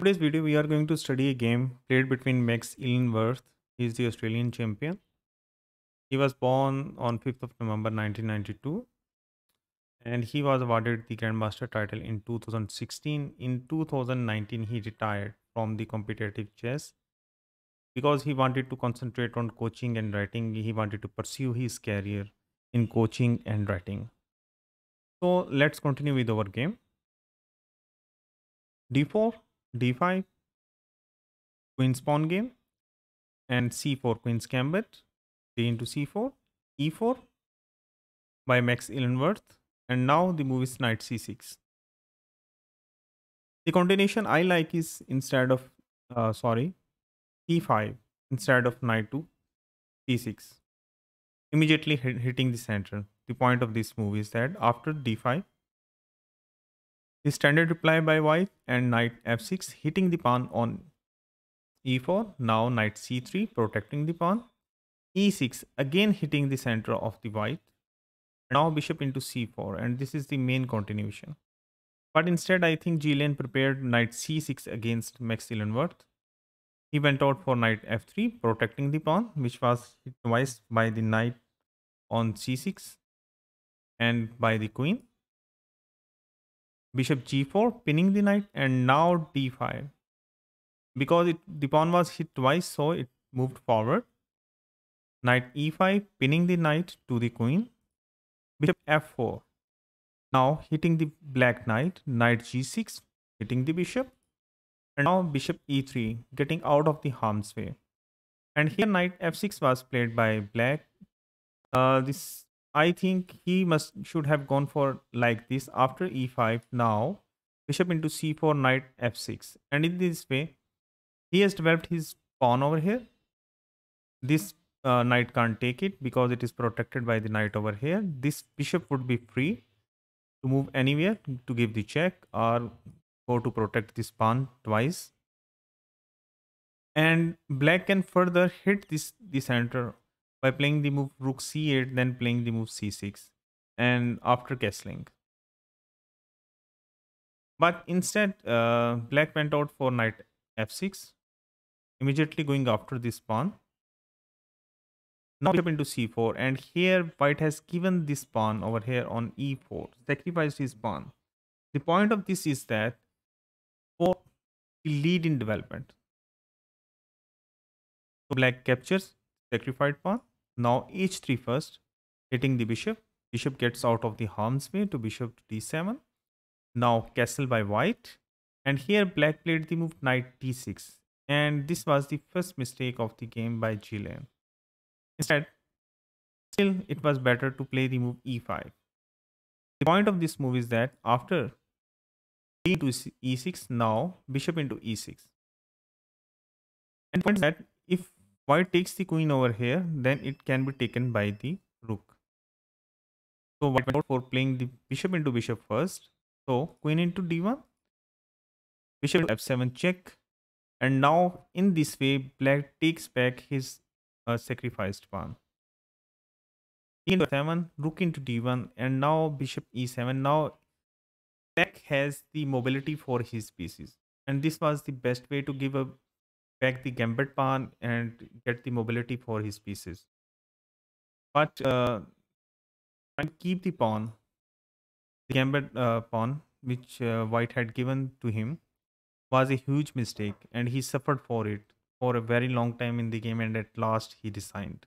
today's video we are going to study a game played between Max Illingworth, he is the Australian champion. He was born on 5th of November 1992 and he was awarded the Grandmaster title in 2016. In 2019 he retired from the competitive chess because he wanted to concentrate on coaching and writing. He wanted to pursue his career in coaching and writing. So let's continue with our game. d4 d5 queen's pawn game and c4 queen's gambit d into c4 e4 by max Illingworth and now the move is knight c6 the continuation i like is instead of uh, sorry e5 instead of knight to c6 immediately hitting the center the point of this move is that after d5 the standard reply by white and knight f6 hitting the pawn on e4. Now knight c3 protecting the pawn. e6 again hitting the center of the white. Now bishop into c4 and this is the main continuation. But instead I think Jillian prepared knight c6 against Max Illingworth. He went out for knight f3 protecting the pawn which was hit twice by the knight on c6 and by the queen bishop g4 pinning the knight and now d5 because it the pawn was hit twice so it moved forward knight e5 pinning the knight to the queen bishop f4 now hitting the black knight knight g6 hitting the bishop and now bishop e3 getting out of the harm's way and here knight f6 was played by black uh, this I think he must should have gone for like this after e5 now bishop into c4 knight f6 and in this way he has developed his pawn over here this uh, knight can't take it because it is protected by the knight over here this bishop would be free to move anywhere to give the check or go to protect this pawn twice and black can further hit this the center by playing the move rook c8, then playing the move c6, and after castling. But instead, uh, black went out for knight f6, immediately going after this pawn. Now jump into c4, and here white has given this pawn over here on e4, sacrificed his pawn. The point of this is that for lead in development. So black captures sacrificed pawn now h3 first, hitting the bishop. Bishop gets out of the harm's way to bishop to d7. Now castle by white. And here black played the move knight d6. And this was the first mistake of the game by Gillian. Instead, still it was better to play the move e5. The point of this move is that after d to e6, now bishop into e6. And point is that if white takes the queen over here then it can be taken by the rook so white out for playing the bishop into bishop first so queen into d1 bishop f7 check and now in this way black takes back his uh, sacrificed pawn into f7 rook into d1 and now bishop e7 now black has the mobility for his pieces and this was the best way to give a Back the gambit pawn and get the mobility for his pieces. But uh, and keep the pawn, the gambit uh, pawn, which uh, white had given to him, was a huge mistake and he suffered for it for a very long time in the game and at last he resigned.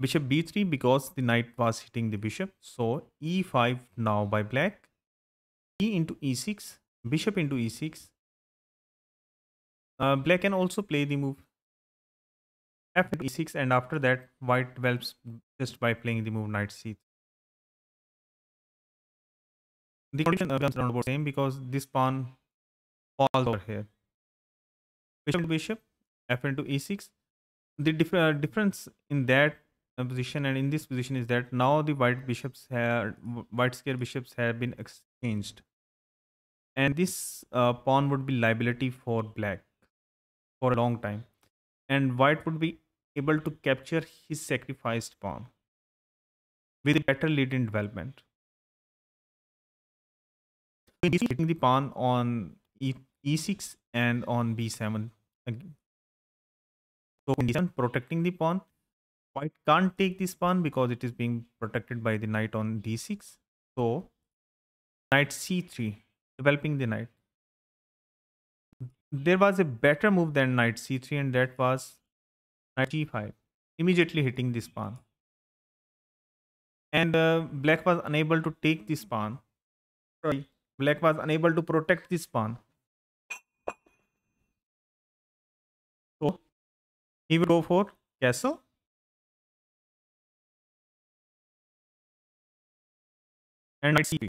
Bishop b3 because the knight was hitting the bishop. So e5 now by black, e into e6, bishop into e6, uh, black can also play the move f e6 and after that white develops just by playing the move knight c3. The condition becomes around about same because this pawn falls over here. Bishop to bishop, f into e6. The dif uh, difference in that uh, position and in this position is that now the white bishops have white square bishops have been exchanged and this uh, pawn would be liability for black for a long time, and White would be able to capture his sacrificed pawn with better lead in development. He's hitting the pawn on e e6 and on b7 So in protecting the pawn. White can't take this pawn because it is being protected by the knight on d6. So knight c3, developing the knight there was a better move than knight c3 and that was knight g5 immediately hitting this pawn and uh, black was unable to take this pawn black was unable to protect this pawn so he will go for castle and knight c3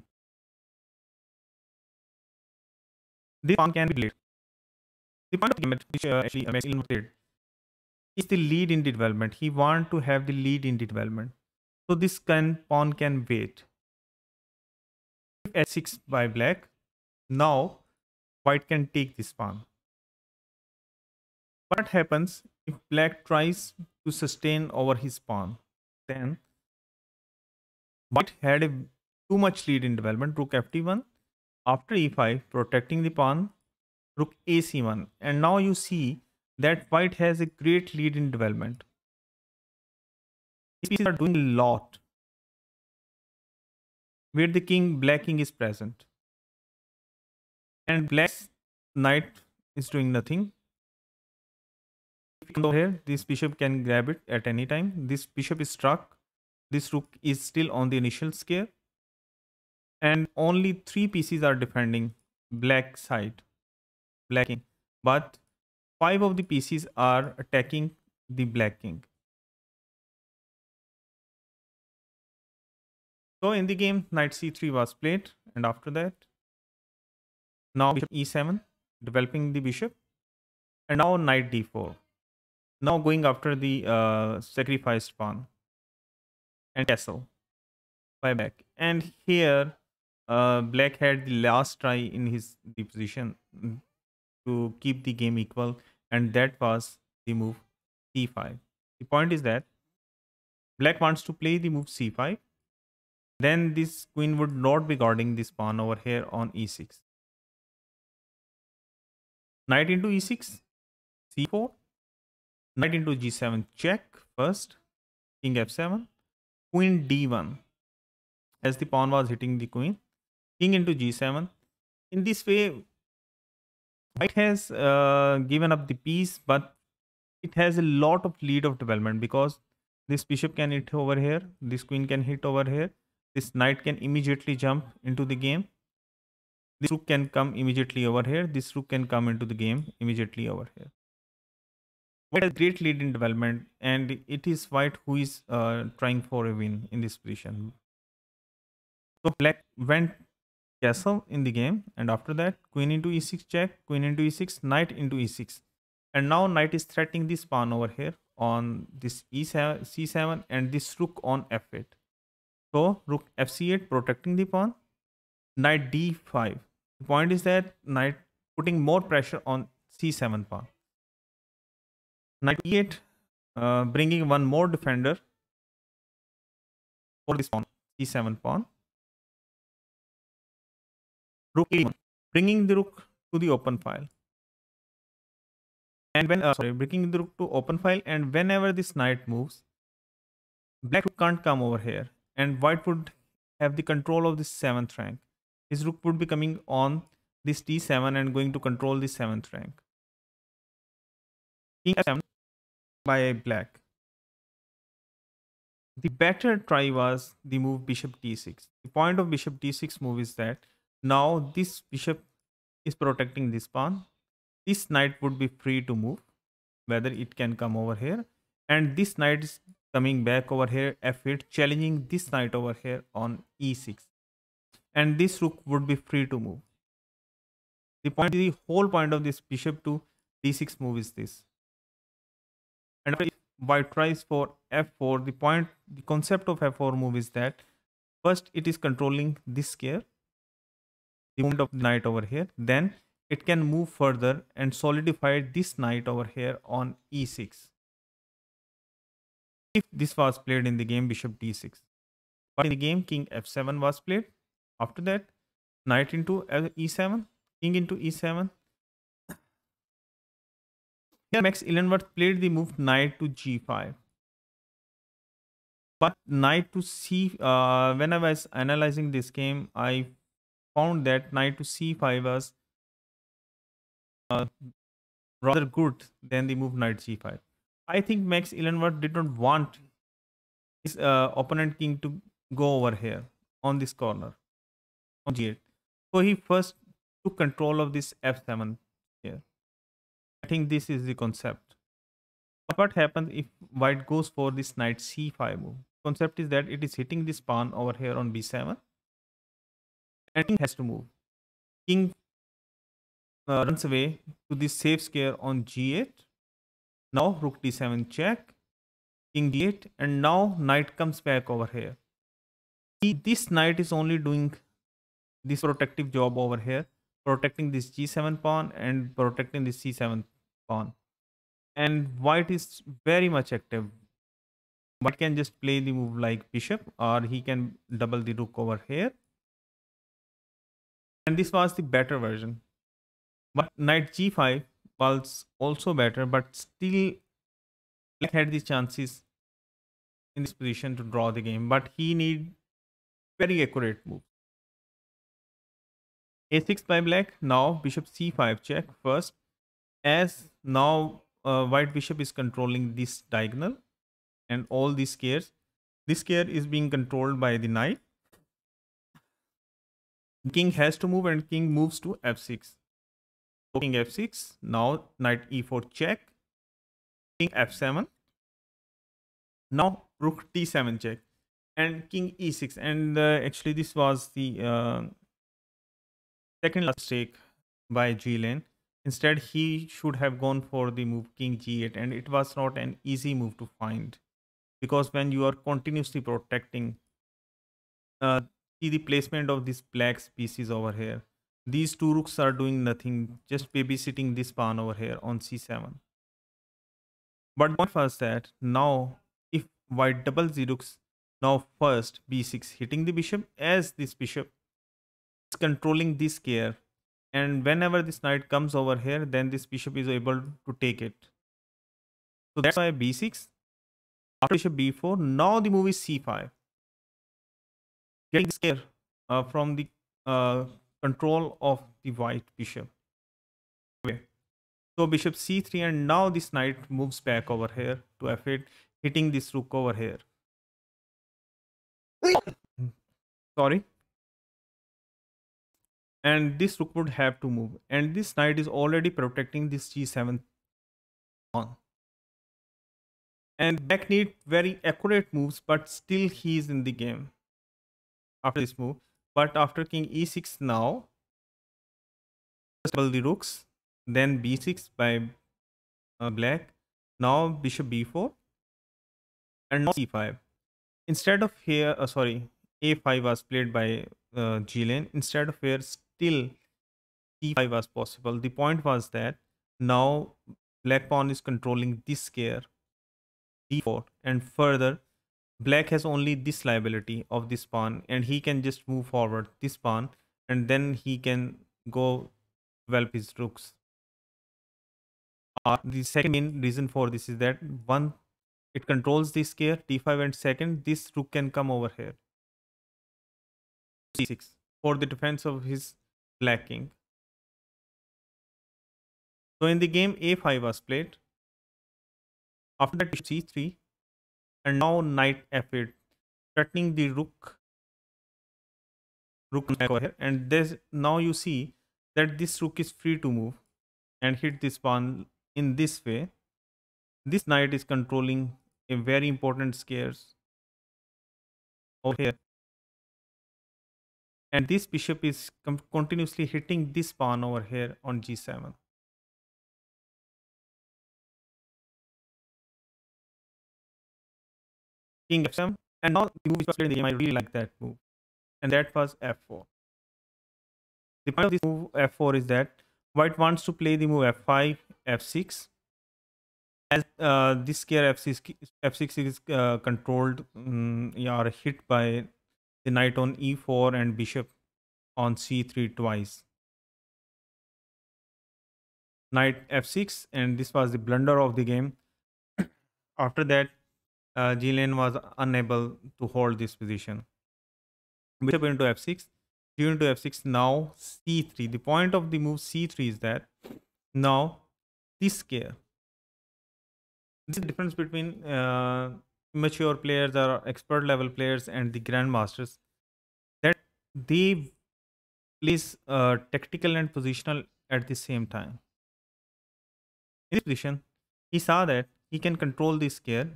this pawn can be played the point of game which uh, actually Max noted is the lead in development. He want to have the lead in development. So this can pawn can wait. If h6 by black, now white can take this pawn. What happens if black tries to sustain over his pawn? Then white had a, too much lead in development. Rook ft1 after e5 protecting the pawn rook a c1 and now you see that white has a great lead in development these pieces are doing a lot where the king black king is present and black knight is doing nothing come here this bishop can grab it at any time this bishop is struck this rook is still on the initial square, and only three pieces are defending black side Black king, but five of the pieces are attacking the black king so in the game knight c3 was played and after that now bishop e7 developing the bishop and now knight d4 now going after the uh, sacrificed pawn and castle by back and here uh, black had the last try in his the position to keep the game equal and that was the move c5 the point is that black wants to play the move c5 then this queen would not be guarding this pawn over here on e6 knight into e6 c4 knight into g7 check first king f7 queen d1 as the pawn was hitting the queen king into g7 in this way White has uh, given up the piece, but it has a lot of lead of development because this bishop can hit over here, this queen can hit over here, this knight can immediately jump into the game, this rook can come immediately over here, this rook can come into the game immediately over here. White has great lead in development and it is white who is uh, trying for a win in this position. So black went castle in the game and after that queen into e6 check queen into e6 knight into e6 and now knight is threatening this pawn over here on this e7 c7 and this rook on f8 so rook fc8 protecting the pawn knight d5 the point is that knight putting more pressure on c7 pawn knight e8 uh, bringing one more defender for this pawn c7 pawn rook one bringing the rook to the open file. And when, uh, sorry, bringing the rook to open file and whenever this knight moves, black rook can't come over here and white would have the control of the 7th rank. His rook would be coming on this d 7 and going to control the 7th rank. King f7 by black. The better try was the move bishop d6. The point of bishop d6 move is that now this bishop is protecting this pawn. This knight would be free to move, whether it can come over here. And this knight is coming back over here f8, challenging this knight over here on e6. And this rook would be free to move. The point, the whole point of this bishop to d6 move is this. And if white tries for f4, the point, the concept of f4 move is that first it is controlling this square removed of knight over here then it can move further and solidify this knight over here on e6 if this was played in the game bishop d6 but in the game king f7 was played after that knight into e7 king into e7 here max Illenworth played the move knight to g5 but knight to c uh, when i was analyzing this game i found that knight to c5 was uh, rather good than the move knight c 5 I think Max Illingworth did not want his uh, opponent king to go over here on this corner on g8. So he first took control of this f7 here. I think this is the concept. But what happens if white goes for this knight c5 move? Concept is that it is hitting this pawn over here on b7 and king has to move. King uh, runs away to the safe square on g8. Now rook d7 check, king d8, and now knight comes back over here. See, this knight is only doing this protective job over here, protecting this g7 pawn and protecting this c7 pawn. And white is very much active. White can just play the move like bishop or he can double the rook over here and this was the better version. But knight g5 was also better, but still Black had the chances in this position to draw the game, but he need very accurate move. a6 by black, now bishop c5 check first, as now uh, white bishop is controlling this diagonal and all these squares. This square is being controlled by the knight king has to move and king moves to f6 so king f6 now knight e4 check king f7 now rook t7 check and king e6 and uh, actually this was the uh, second check by Glen. Instead, he should have gone for the move king g8 and it was not an easy move to find because when you are continuously protecting uh, see the placement of this black pieces over here these two rooks are doing nothing just babysitting this pawn over here on c7 but point first that now if white doubles the rooks now first b6 hitting the bishop as this bishop is controlling this square and whenever this knight comes over here then this bishop is able to take it so that's why b6 after bishop b4 now the move is c5 getting scared uh, from the uh, control of the white bishop. Okay. So bishop c3 and now this knight moves back over here to f8 hitting this rook over here. Sorry. And this rook would have to move and this knight is already protecting this g7 pawn. And back need very accurate moves but still he is in the game after this move. But after king e6 now, double the rooks, then b6 by uh, black. Now bishop b4 and now c5. Instead of here, uh, sorry, a5 was played by uh, G lane. Instead of here, still c5 was possible. The point was that now black pawn is controlling this square d4 and further black has only this liability of this pawn and he can just move forward this pawn and then he can go develop his rooks uh, the second main reason for this is that one it controls this square d5 and second this rook can come over here c6 for the defense of his black king so in the game a5 was played after that c3 and now knight f8 threatening the rook rook over here and this now you see that this rook is free to move and hit this pawn in this way this knight is controlling a very important squares over here and this bishop is continuously hitting this pawn over here on g7 king f7 and now the move is played in the game i really like that move and that was f4 the point of this move f4 is that white wants to play the move f5 f6 as uh, this square f6 f6 is uh, controlled um, or hit by the knight on e4 and bishop on c3 twice knight f6 and this was the blunder of the game after that uh, Glen was unable to hold this position. Bishop into f6, g into f6, now c3. The point of the move c3 is that now this square. This is the difference between uh, mature players or expert level players and the grandmasters that they plays uh, tactical and positional at the same time. In this position, he saw that he can control this square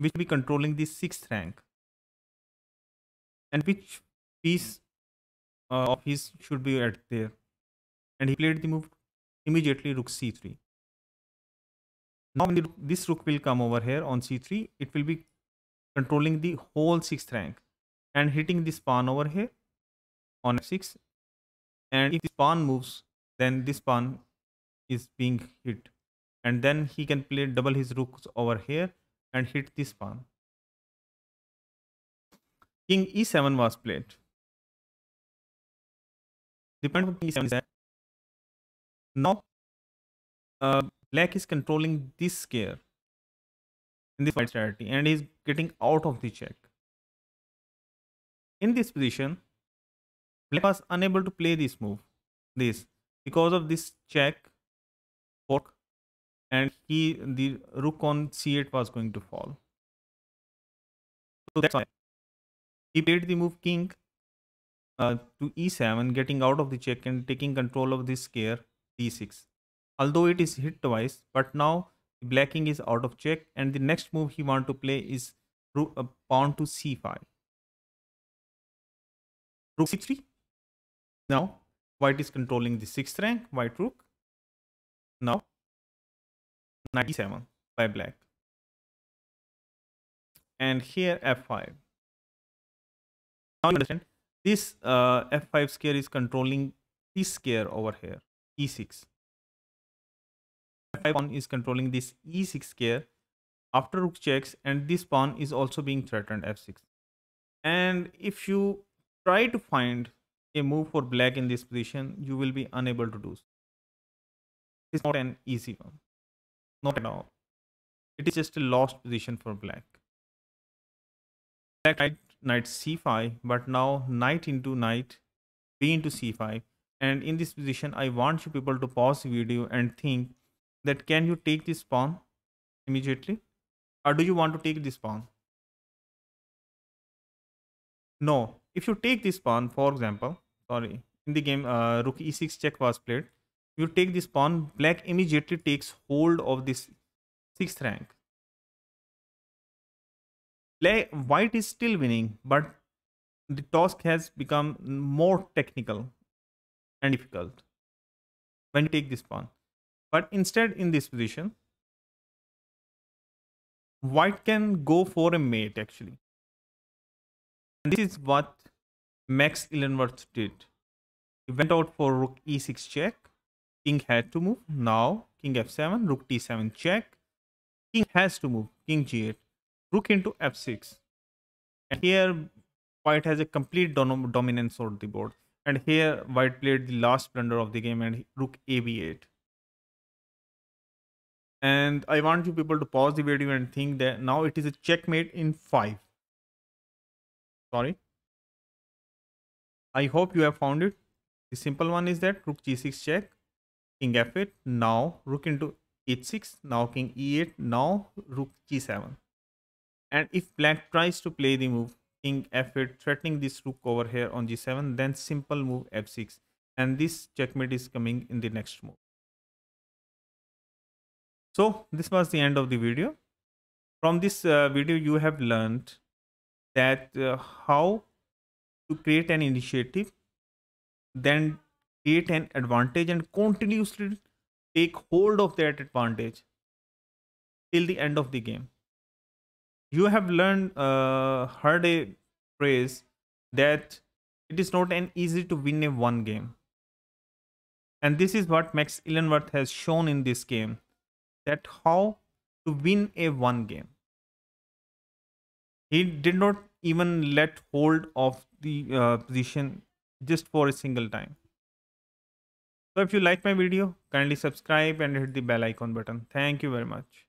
which will be controlling the sixth rank and which piece uh, of his should be at there and he played the move immediately rook c3 now when the, this rook will come over here on c3 it will be controlling the whole sixth rank and hitting this pawn over here on f6 and if this pawn moves then this pawn is being hit and then he can play double his rooks over here and hit this pawn. King e7 was played. The on e7 is that now uh, black is controlling this square in this white strategy and is getting out of the check. In this position, black was unable to play this move, this because of this check fork and he the rook on c8 was going to fall. So that's why he played the move king uh, to e7, getting out of the check and taking control of this square d6. Although it is hit twice, but now black king is out of check, and the next move he want to play is rook, uh, pawn to c5. Rook c3. Now white is controlling the sixth rank, white rook. Now 97 by black. And here f5. Now you understand this uh, f5 square is controlling this square over here, e6. f5 pawn is controlling this e6 square after rook checks and this pawn is also being threatened f6. And if you try to find a move for black in this position, you will be unable to do so. It's not an easy one. Not at all. It is just a lost position for black. Black knight, knight c5, but now knight into knight, b into c5. And in this position, I want you people to pause the video and think that can you take this pawn immediately? Or do you want to take this pawn? No. If you take this pawn, for example, sorry, in the game, uh, rook e6 check was played you take this pawn, black immediately takes hold of this sixth rank. Play, white is still winning, but the task has become more technical and difficult when you take this pawn. But instead, in this position, white can go for a mate actually. And this is what Max Illingworth did. He went out for rook e6 check King had to move. Now king f7, rook t7 check. King has to move. King g8, rook into f6. And here white has a complete dom dominance of the board. And here white played the last blunder of the game and rook ab8. And I want you people to pause the video and think that now it is a checkmate in 5. Sorry. I hope you have found it. The simple one is that rook g6 check king f8 now rook into h6 now king e8 now rook g7 and if black tries to play the move king f8 threatening this rook over here on g7 then simple move f6 and this checkmate is coming in the next move so this was the end of the video from this uh, video you have learned that uh, how to create an initiative then create an advantage and continuously take hold of that advantage till the end of the game. You have learned, uh, heard a phrase that it is not an easy to win a one game. And this is what Max Illingworth has shown in this game that how to win a one game. He did not even let hold of the uh, position just for a single time. So if you like my video, kindly subscribe and hit the bell icon button. Thank you very much.